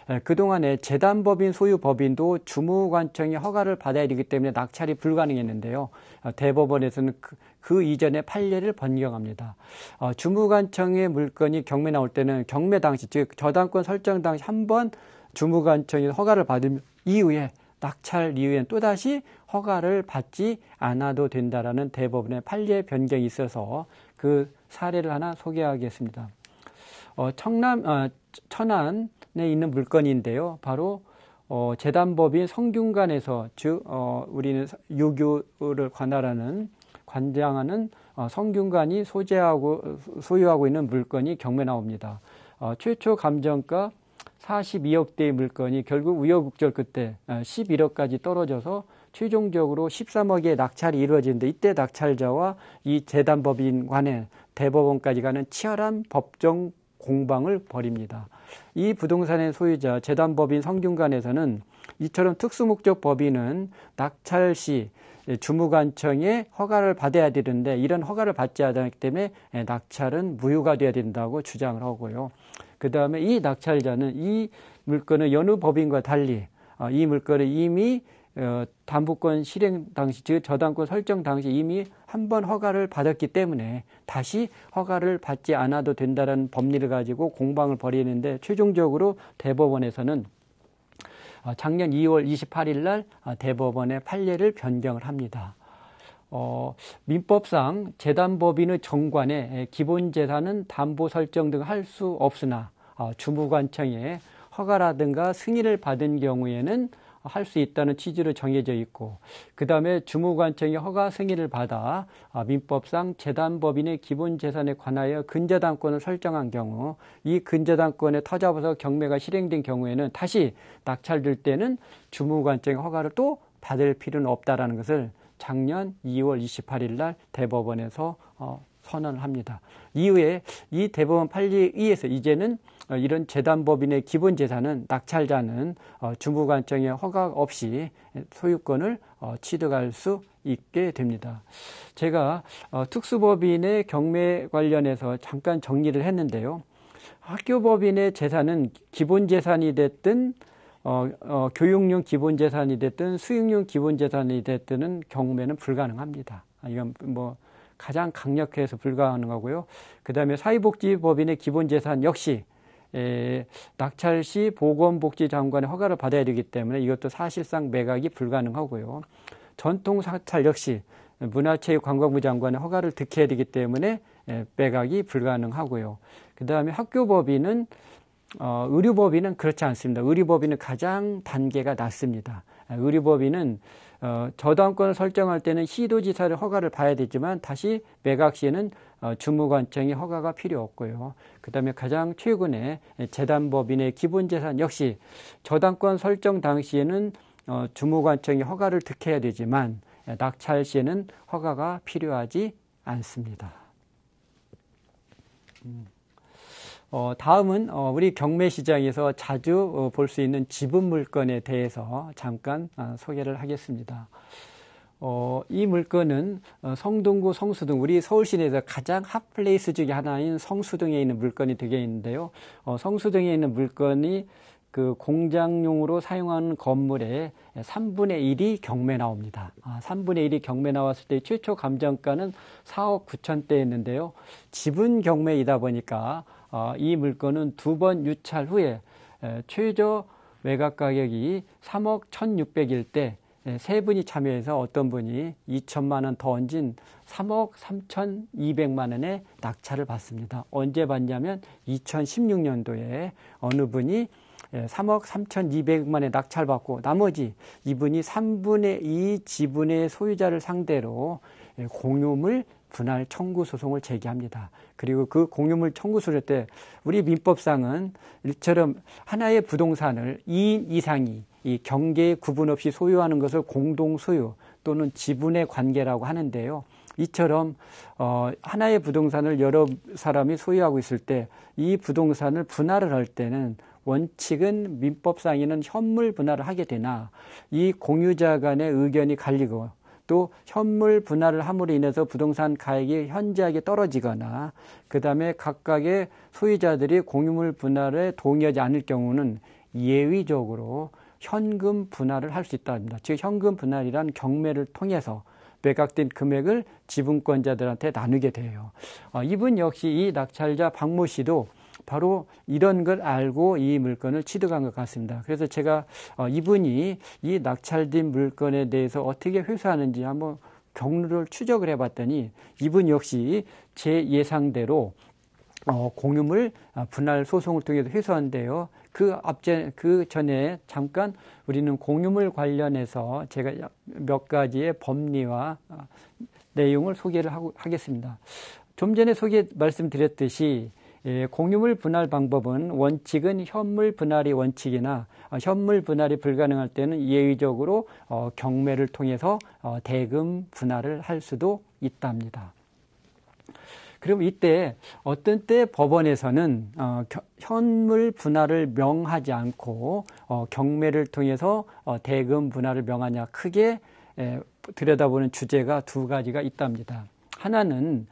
예, 그동안에 재단법인 소유 법인도 주무관청의 허가를 받아야 되기 때문에 낙찰이 불가능했는데요. 어, 대법원에서는 그, 그 이전의 판례를 변경합니다. 어, 주무관청의 물건이 경매 나올 때는 경매 당시 즉 저당권 설정 당시 한 번 주무관청이 허가를 받은 이후에 낙찰 이후엔 또다시 허가를 받지 않아도 된다라는 대법원의 판례 변경이 있어서 그 사례를 하나 소개하겠습니다. 어, 청남 어, 천안에 있는 물건인데요. 바로 어, 재단법인 성균관에서 즉 어, 우리는 유교를 관할하는 관장하는 어, 성균관이 소재하고 소유하고 있는 물건이 경매 나옵니다. 어, 최초 감정가 42억대의 물건이 결국 우여곡절 끝에 11억까지 어, 떨어져서 최종적으로 13억의 낙찰이 이루어지는데 이때 낙찰자와 이 재단법인 간의 대법원까지 가는 치열한 법정 공방을 벌입니다. 이 부동산의 소유자 재단법인 성균관에서는 이처럼 특수목적 법인은 낙찰 시 주무관청의 허가를 받아야 되는데 이런 허가를 받지 않았기 때문에 낙찰은 무효가 돼야 된다고 주장을 하고요. 그 다음에 이 낙찰자는 이 물건은 여느 법인과 달리 어, 이 물건을 이미 어, 담보권 실행 당시 즉 저당권 설정 당시 이미 한 번 허가를 받았기 때문에 다시 허가를 받지 않아도 된다는 법리를 가지고 공방을 벌이는데 최종적으로 대법원에서는 어, 작년 2월 28일 날 아, 대법원의 판례를 변경을 합니다. 어, 민법상 재단법인의 정관에 기본 재산은 담보 설정 등 할 수 없으나 어, 주무관청에 허가라든가 승인을 받은 경우에는 할수 있다는 취지로 정해져 있고 그 다음에 주무관청이 허가 승인을 받아 아, 민법상 재단법인의 기본 재산에 관하여 근저당권을 설정한 경우 이 근저당권에 터잡아서 경매가 실행된 경우에는 다시 낙찰될 때는 주무관청의 허가를 또 받을 필요는 없다라는 것을 작년 2월 28일 날 대법원에서 어, 선언을 합니다. 이후에 이 대법원 판례에 의해서 이제는 어, 이런 재단법인의 기본 재산은 낙찰자는 중부관청의 어, 허가 없이 소유권을 어, 취득할 수 있게 됩니다. 제가 특수법인의 경매 관련해서 잠깐 정리를 했는데요. 학교법인의 재산은 기본 재산이 됐든 어, 어, 교육용 기본 재산이 됐든 수익용 기본 재산이 됐든은 경매는 불가능합니다. 아, 이건 뭐 가장 강력해서 불가능하고요. 그 다음에 사회복지법인의 기본재산 역시 에, 낙찰 시 보건복지 장관의 허가를 받아야 되기 때문에 이것도 사실상 매각이 불가능하고요. 전통 사찰 역시 문화체육관광부 장관의 허가를 득해야 되기 때문에 에, 매각이 불가능하고요. 그 다음에 학교법인은 어, 의료법인은 그렇지 않습니다. 의료법인은 가장 단계가 낮습니다. 의료법인은 어, 저당권을 설정할 때는 시도지사를 허가를 봐야 되지만 다시 매각 시에는 어, 주무관청의 허가가 필요 없고요. 그 다음에 가장 최근에 재단법인의 기본재산 역시 저당권 설정 당시에는 어, 주무관청이 허가를 득해야 되지만 낙찰 시에는 허가가 필요하지 않습니다. 음. 어, 다음은 어, 우리 경매 시장에서 자주 어, 볼수 있는 지분 물건에 대해서 잠깐 아, 소개를 하겠습니다. 어, 이 물건은 어, 성동구 성수동 우리 서울시내에서 가장 핫플레이스 중에 하나인 성수동에 있는 물건이 되있는데요 어, 성수동에 있는 물건이 그 공장용으로 사용하는 건물에 3분의 1이 경매 나옵니다. 아, 3분의 1이 경매 나왔을 때 최초 감정가는 4억 9천대였는데요. 지분 경매이다 보니까 어, 이 물건은 두 번 유찰 후에 최저 외각 가격이 3억 1,600일 때 세 분이 참여해서 어떤 분이 2천만 원 더 얹은 3억 3,200만 원의 낙찰을 받습니다. 언제 받냐면 2016년도에 어느 분이 3억 3 2 0 0만 원의 낙찰받고 나머지 이분이 3분의 2 지분의 소유자를 상대로 공유물 분할 청구 소송을 제기합니다. 그리고 그 공유물 청구 소송 때 우리 민법상은 이처럼 하나의 부동산을 2인 이상이 이 경계 구분 없이 소유하는 것을 공동 소유 또는 지분의 관계라고 하는데요. 이처럼 어, 하나의 부동산을 여러 사람이 소유하고 있을 때 이 부동산을 분할을 할 때는 원칙은 민법상에는 현물 분할을 하게 되나 이 공유자 간의 의견이 갈리고 또 현물 분할을 함으로 인해서 부동산 가액이 현저하게 떨어지거나 그다음에 각각의 소유자들이 공유물 분할에 동의하지 않을 경우는 예외적으로 현금 분할을 할 수 있다입니다. 즉 현금 분할이란 경매를 통해서 매각된 금액을 지분권자들한테 나누게 돼요. 어, 이분 역시 이 낙찰자 박모 씨도 바로 이런 걸 알고 이 물건을 취득한 것 같습니다. 그래서 제가 어, 이분이 이 낙찰된 물건에 대해서 어떻게 회수하는지 한번 경로를 추적을 해봤더니 이분 역시 제 예상대로 어, 공유물 아, 분할 소송을 통해서 회수한데요. 그 앞전 그 전에 잠깐 우리는 공유물 관련해서 제가 몇 가지의 법리와 아, 내용을 소개를 하고 하겠습니다. 좀 전에 소개 말씀드렸듯이 예, 공유물 분할 방법은 원칙은 현물 분할이 원칙이나 어, 현물 분할이 불가능할 때는 예외적으로 어, 경매를 통해서 어, 대금 분할을 할 수도 있답니다. 그럼 이때 어떤 때 법원에서는 어, 현물 분할을 명하지 않고 어, 경매를 통해서 어, 대금 분할을 명하냐 크게 에, 들여다보는 주제가 두 가지가 있답니다. 하나는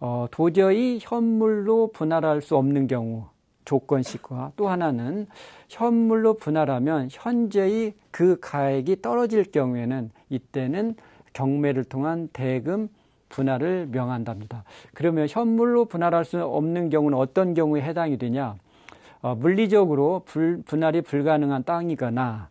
어, 도저히 현물로 분할할 수 없는 경우 조건식과 또 하나는 현물로 분할하면 현재의 그 가액이 떨어질 경우에는 이때는 경매를 통한 대금 분할을 명한답니다. 그러면 현물로 분할할 수 없는 경우는 어떤 경우에 해당이 되냐? 어, 물리적으로 불, 분할이 불가능한 땅이거나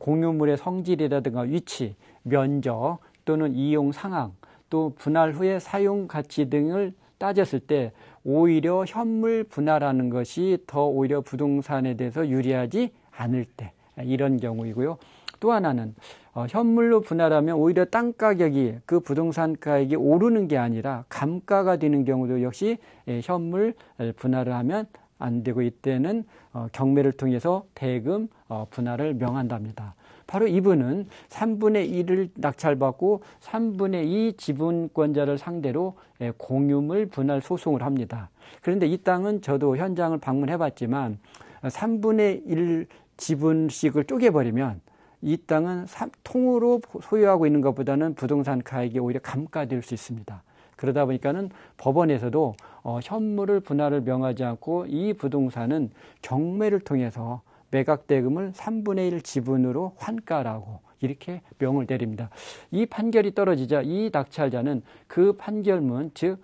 공유물의 성질이라든가 위치, 면적 또는 이용 상황 또 분할 후에 사용 가치 등을 따졌을 때 오히려 현물 분할하는 것이 더 오히려 부동산에 대해서 유리하지 않을 때 이런 경우이고요. 또 하나는 어, 현물로 분할하면 오히려 땅 가격이 그 부동산 가격이 오르는 게 아니라 감가가 되는 경우도 역시 예, 현물 분할을 하면 안 되고 이때는 어, 경매를 통해서 대금 어, 분할을 명한답니다. 바로 이분은 3분의 1을 낙찰받고 3분의 2 지분권자를 상대로 예, 공유물 분할 소송을 합니다. 그런데 이 땅은 저도 현장을 방문해봤지만 3분의 1 지분씩을 쪼개버리면 이 땅은 통으로 소유하고 있는 것보다는 부동산 가액이 오히려 감가될 수 있습니다. 그러다 보니까는 법원에서도 어, 현물을 분할을 명하지 않고 이 부동산은 경매를 통해서 매각 대금을 3분의 1 지분으로 환가라고 이렇게 명을 내립니다. 이 판결이 떨어지자 이 낙찰자는 그 판결문 즉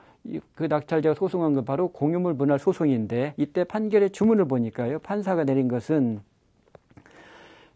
그 낙찰자가 소송한 건 바로 공유물 분할 소송인데 이때 판결의 주문을 보니까요 판사가 내린 것은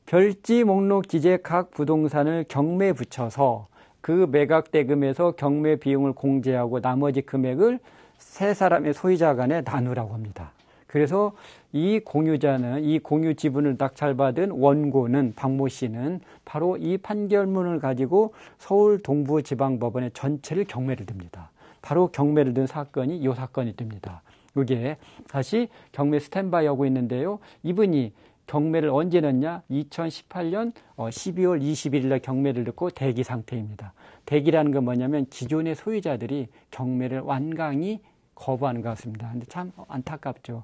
별지 목록 기재 각 부동산을 경매 붙여서 그 매각 대금에서 경매 비용을 공제하고 나머지 금액을 세 사람의 소유자 간에 나누라고 합니다. 그래서 이 공유자는 이 공유 지분을 낙찰받은 원고는 박모 씨는 바로 이 판결문을 가지고 서울 동부지방법원의 전체를 경매를 듭니다. 바로 경매를 든 사건이 이 사건이 됩니다. 이게 다시 경매 스탠바이 하고 있는데요. 이분이 경매를 언제 넣냐? 2018년 12월 21일 날 경매를 넣고 대기 상태입니다. 대기라는 건 뭐냐면 기존의 소유자들이 경매를 완강히 거부하는 것 같습니다. 근데 참 안타깝죠.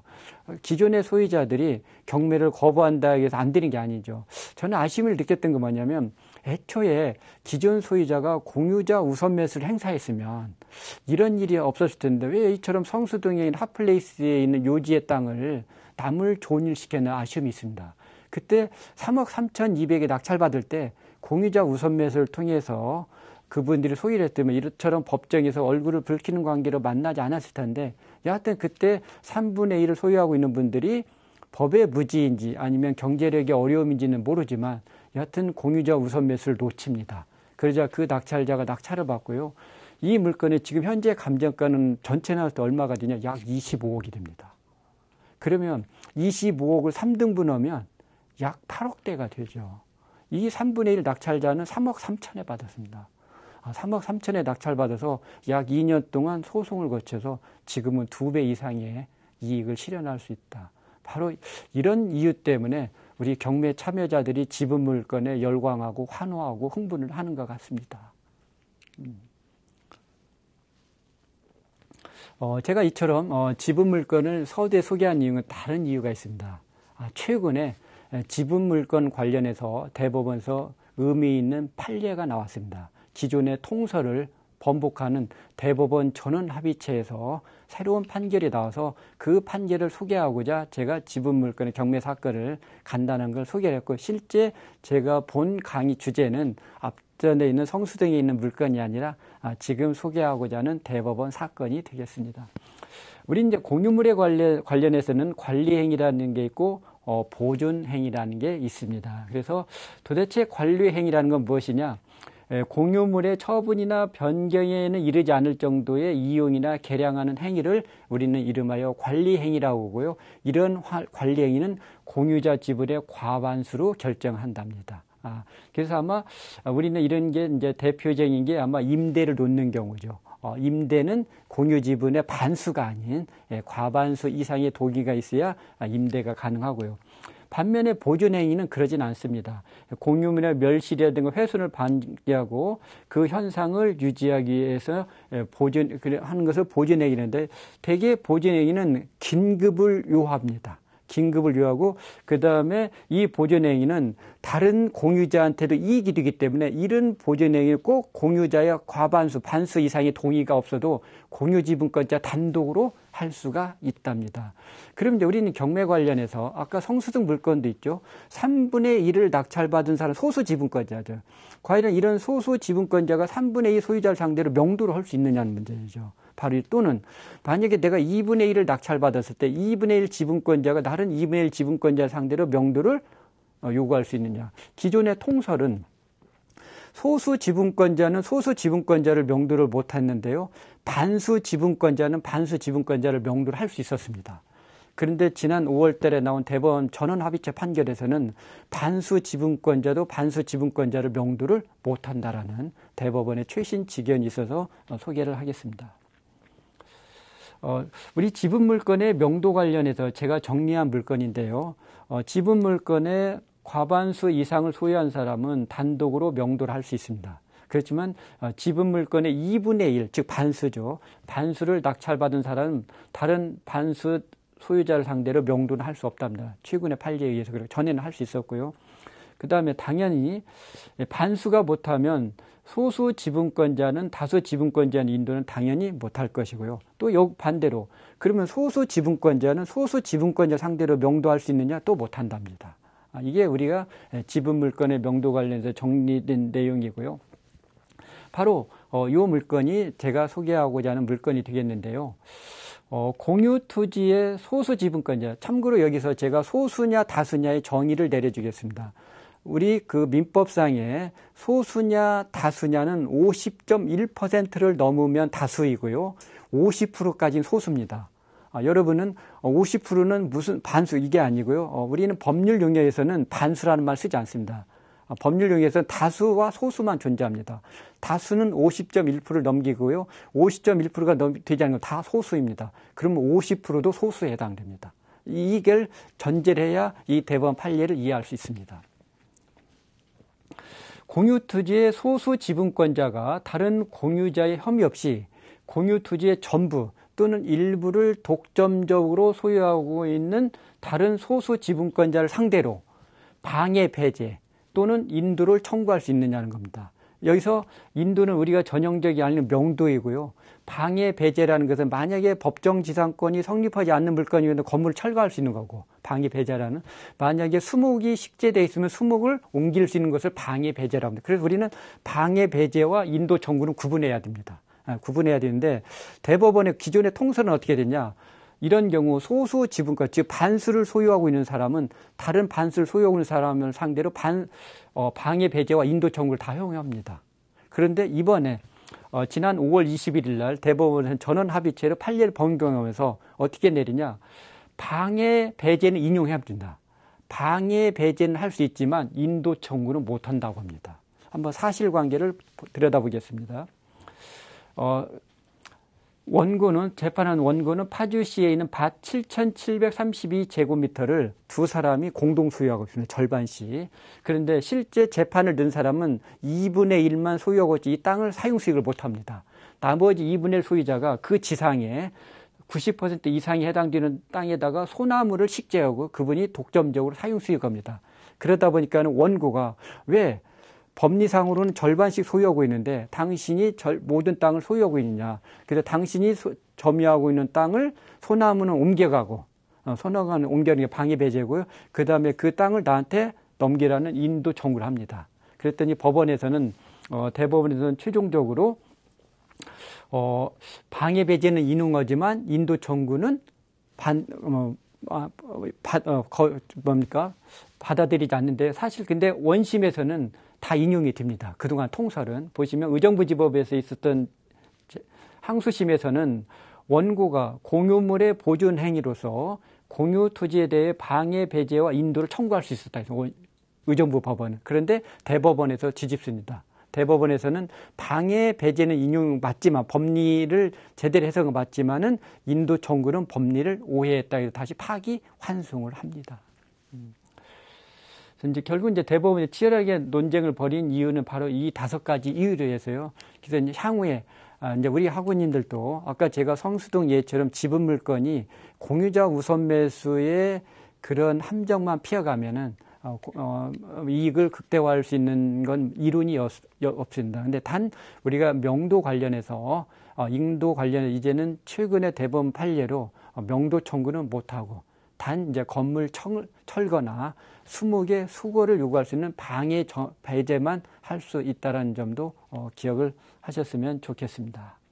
기존의 소유자들이 경매를 거부한다 해서 안 되는 게 아니죠. 저는 아쉬움을 느꼈던 게 뭐냐면 애초에 기존 소유자가 공유자 우선 매수를 행사했으면 이런 일이 없었을 텐데 왜 이처럼 성수동에 있는 핫플레이스에 있는 요지의 땅을 남을 좋은 일시켜는 아쉬움이 있습니다. 그때 3억 3,200에 낙찰받을 때 공유자 우선 매수를 통해서 그분들이 소위를 했다면 이처럼 법정에서 얼굴을 붉히는 관계로 만나지 않았을 텐데 여하튼 그때 3분의 1을 소유하고 있는 분들이 법의 무지인지 아니면 경제력의 어려움인지는 모르지만 여하튼 공유자 우선 매수를 놓칩니다. 그러자 그 낙찰자가 낙찰을 받고요. 이 물건의 지금 현재 감정가는 전체 나올 때 얼마가 되냐? 약 25억이 됩니다. 그러면 25억을 3등분하면 약 8억대가 되죠. 이 3분의 1 낙찰자는 3억 3천에 받았습니다. 3억 아, 3천에 낙찰받아서 약 2년 동안 소송을 거쳐서 지금은 두 배 이상의 이익을 실현할 수 있다. 바로 이런 이유 때문에 우리 경매 참여자들이 지분 물건에 열광하고 환호하고 흥분을 하는 것 같습니다. 음. 어, 제가 이처럼 어, 지분 물건을 서두에 소개한 이유는 다른 이유가 있습니다. 아, 최근에 지분 물건 관련해서 대법원서 의미 있는 판례가 나왔습니다. 기존의 통서를 번복하는 대법원 전원 합의체에서 새로운 판결이 나와서 그 판결을 소개하고자 제가 지분 물건의 경매 사건을 간단한 걸소개 했고 실제 제가 본 강의 주제는 앞전에 있는 성수동에 있는 물건이 아니라 아, 지금 소개하고자 하는 대법원 사건이 되겠습니다. 우리 이제 공유물에 관련, 관련해서는 관리행위라는 게 있고 어, 보존행위라는 게 있습니다. 그래서 도대체 관리행위라는 건 무엇이냐? 예, 공유물의 처분이나 변경에는 이르지 않을 정도의 이용이나 개량하는 행위를 우리는 이름하여 관리행위라고 하고요. 이런 관리행위는 공유자 지분의 과반수로 결정한답니다. 아, 그래서 아마 우리는 이런 게 이제 대표적인 게 아마 임대를 놓는 경우죠. 어, 임대는 공유 지분의 반수가 아닌 예, 과반수 이상의 동의가 있어야 임대가 가능하고요. 반면에 보존행위는 그러진 않습니다. 공유물의 멸실이라든가 훼손을 방지하고 그 현상을 유지하기 위해서 예, 보존 하는 것을 보존행위인데 대개 보존행위는 긴급을 요합니다. 긴급을 요하고 그 다음에 이 보존행위는 다른 공유자한테도 이익이 되기 때문에 이런 보존행위는 꼭 공유자의 과반수, 반수 이상의 동의가 없어도 공유 지분권자 단독으로 할 수가 있답니다. 그럼 이제 우리는 경매 관련해서 아까 성수증 물건도 있죠. 3분의 1을 낙찰받은 사람 소수 지분권자죠. 과연 이런 소수 지분권자가 3분의 2 소유자를 상대로 명도를 할 수 있느냐는 문제죠. 바로 또는 만약에 내가 2분의 1을 낙찰받았을 때 2분의 1 지분권자가 다른 2분의 1 지분권자 상대로 명도를 어, 요구할 수 있느냐. 기존의 통설은 소수 지분권자는 소수 지분권자를 명도를 못했는데요. 반수 지분권자는 반수 지분권자를 명도를 할 수 있었습니다. 그런데 지난 5월 달에 나온 대법원 전원 합의체 판결에서는 반수 지분권자도 반수 지분권자를 명도를 못한다라는 대법원의 최신 지견이 있어서 어, 소개를 하겠습니다. 어, 우리 지분 물건의 명도 관련해서 제가 정리한 물건인데요. 어, 지분 물건의 과반수 이상을 소유한 사람은 단독으로 명도를 할 수 있습니다. 그렇지만 어, 지분 물건의 2분의 1, 즉 반수죠. 반수를 낙찰받은 사람은 다른 반수 소유자를 상대로 명도는 할 수 없답니다. 최근에 판례에 의해서 그렇고 전에는 할 수 있었고요. 그 다음에 당연히 예, 반수가 못하면 소수 지분권자는 다수 지분권자인 인도는 당연히 못할 것이고요. 또 반대로 그러면 소수 지분권자는 소수 지분권자 상대로 명도할 수 있느냐 또 못한답니다. 아, 이게 우리가 지분 물건의 명도 관련해서 정리된 내용이고요. 바로 이 어, 물건이 제가 소개하고자 하는 물건이 되겠는데요. 어, 공유 투지의 소수 지분권자. 참고로 여기서 제가 소수냐 다수냐의 정의를 내려주겠습니다. 우리 그 민법상에 소수냐 다수냐는 50.1%를 넘으면 다수이고요. 50%까지는 소수입니다. 아, 여러분은 50%는 무슨 반수 이게 아니고요. 어, 우리는 법률 용어에서는 반수라는 말 쓰지 않습니다. 아, 법률 용어에서는 다수와 소수만 존재합니다. 다수는 50.1%를 넘기고요. 50.1%가 넘, 되지 않는 건 다 소수입니다. 그러면 50%도 소수에 해당됩니다. 이걸 전제 해야 이 대법원 판례를 이해할 수 있습니다. 공유투지의 소수 지분권자가 다른 공유자의 혐의 없이 공유투지의 전부 또는 일부를 독점적으로 소유하고 있는 다른 소수 지분권자를 상대로 방해 배제 또는 인도를 청구할 수 있느냐는 겁니다. 여기서 인도는 우리가 전형적이 아닌 명도이고요. 방해 배제라는 것은 만약에 법정 지상권이 성립하지 않는 물건이면 건물을 철거할 수 있는 거고 방해 배제라는 만약에 수목이 식재돼 있으면 수목을 옮길 수 있는 것을 방해 배제라고 합니다. 그래서 우리는 방해 배제와 인도 정구는 구분해야 됩니다. 아, 구분해야 되는데 대법원의 기존의 통설은 어떻게 되냐? 이런 경우 소수 지분과즉 반수를 소유하고 있는 사람은 다른 반수를 소유하고 있는 사람을 상대로 반 어, 방해 배제와 인도 청구를 다 허용합니다. 그런데 이번에 어, 지난 5월 21일 날 대법원은 전원 합의체로 판례를 변경하면서 어떻게 내리냐? 방해 배제는 인용해야 된다. 방해 배제는 할 수 있지만 인도 청구는 못 한다고 합니다. 한번 사실관계를 들여다보겠습니다. 어, 원고는 재판한 원고는 파주시에 있는 밭 7,732제곱미터를 두 사람이 공동 소유하고 있습니다. 절반씩. 그런데 실제 재판을 든 사람은 2분의 1만 소유하고 있지 이 땅을 사용 수익을 못 합니다. 나머지 2분의 1 소유자가 그 지상에 90% 이상이 해당되는 땅에다가 소나무를 식재하고 그분이 독점적으로 사용 수익합니다. 그러다 보니까는 원고가 왜 법리상으로는 절반씩 소유하고 있는데 당신이 절, 모든 땅을 소유하고 있느냐. 그래서 당신이 소, 점유하고 있는 땅을 소나무는 옮겨가고 어, 소나무는 옮겨가는 게 방해 배제고요. 그 다음에 그 땅을 나한테 넘기라는 인도 청구를 합니다. 그랬더니 법원에서는 어, 대법원에서는 최종적으로 어, 방해 배제는 인웅어지만 인도 정부는 반, 어, 아, 받, 어, 거, 뭡니까? 받아들이지 않는데 사실 근데 원심에서는 다 인용이 됩니다. 그동안 통설은 보시면 의정부지법에서 있었던 항수심에서는 원고가 공유물의 보존 행위로서 공유 토지에 대해 방해 배제와 인도를 청구할 수 있었다. 의정부 법원은 그런데 대법원에서 지집습니다. 대법원에서는 방해 배제는 인용 맞지만 법리를 제대로 해석은 맞지만은 인도 정부는 법리를 오해했다 해서 다시 파기 환송을 합니다. 음. 그래서 이제 결국 이제 대법원이 치열하게 논쟁을 벌인 이유는 바로 이 다섯 가지 이유로 해서요. 그래서 이제 향후에 아, 이제 우리 학우님들도 아까 제가 성수동 예처럼 지분 물건이 공유자 우선 매수의 그런 함정만 피어가면은 어, 어, 이익을 극대화할 수 있는 건 이론이 없, 없습니다. 근데 단 우리가 명도 관련해서 어, 인도 관련해 이제는 최근에 대법원 판례로 어, 명도 청구는 못하고 단 이제 건물 철, 철거나 수목의 수거를 요구할 수 있는 방해 저, 배제만 할 수 있다라는 점도 어, 기억을 하셨으면 좋겠습니다.